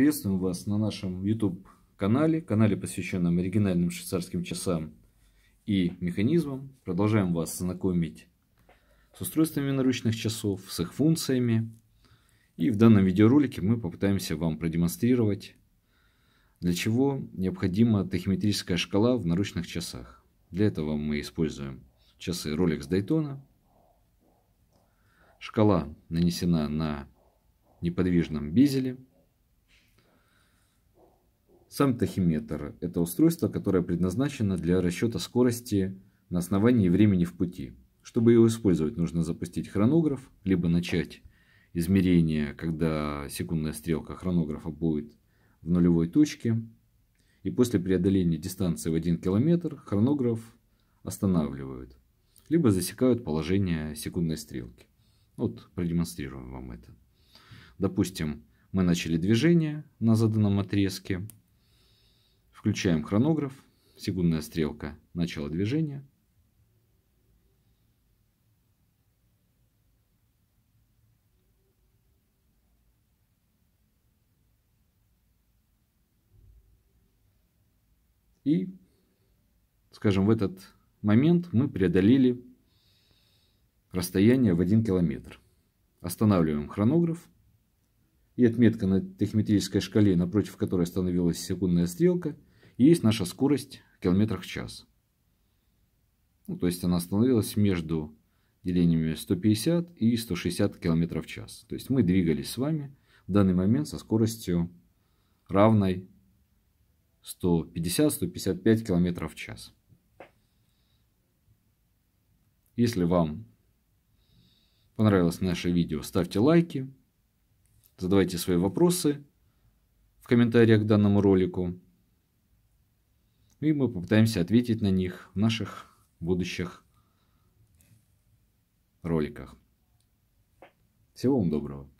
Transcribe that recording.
Приветствуем вас на нашем YouTube-канале, канале, посвященном оригинальным швейцарским часам и механизмам. Продолжаем вас знакомить с устройствами наручных часов, с их функциями. И в данном видеоролике мы попытаемся вам продемонстрировать, для чего необходима тахиметрическая шкала в наручных часах. Для этого мы используем часы Rolex Daytona. Шкала нанесена на неподвижном безеле – сам тахиметр – это устройство, которое предназначено для расчета скорости на основании времени в пути. Чтобы его использовать, нужно запустить хронограф, либо начать измерение, когда секундная стрелка хронографа будет в нулевой точке. И после преодоления дистанции в 1 километр хронограф останавливают, либо засекают положение секундной стрелки. Вот продемонстрируем вам это. Допустим, мы начали движение на заданном отрезке. Включаем хронограф, секундная стрелка, начало движения. И, скажем, в этот момент мы преодолели расстояние в 1 километр. Останавливаем хронограф. И отметка на техметрической шкале, напротив которой остановилась секундная стрелка – есть наша скорость в километрах в час. Ну, то есть она остановилась между делениями 150 и 160 километров в час. То есть мы двигались с вами в данный момент со скоростью равной 150-155 километров в час. Если вам понравилось наше видео, ставьте лайки, задавайте свои вопросы в комментариях к данному ролику. И мы попытаемся ответить на них в наших будущих роликах. Всего вам доброго.